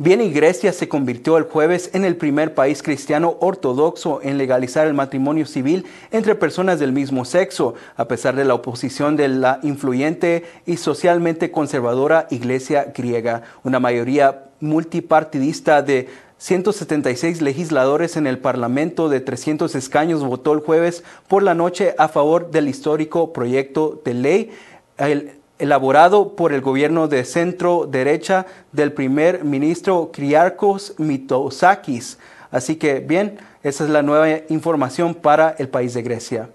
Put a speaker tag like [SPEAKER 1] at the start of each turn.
[SPEAKER 1] Bien, y Grecia se convirtió el jueves en el primer país cristiano ortodoxo en legalizar el matrimonio civil entre personas del mismo sexo, a pesar de la oposición de la influyente y socialmente conservadora Iglesia griega. Una mayoría multipartidista de 176 legisladores en el Parlamento de 300 escaños votó el jueves por la noche a favor del histórico proyecto de ley elaborado por el gobierno de centro derecha del primer ministro Kriarkos Mitosakis. Así que bien, esa es la nueva información para el país de Grecia.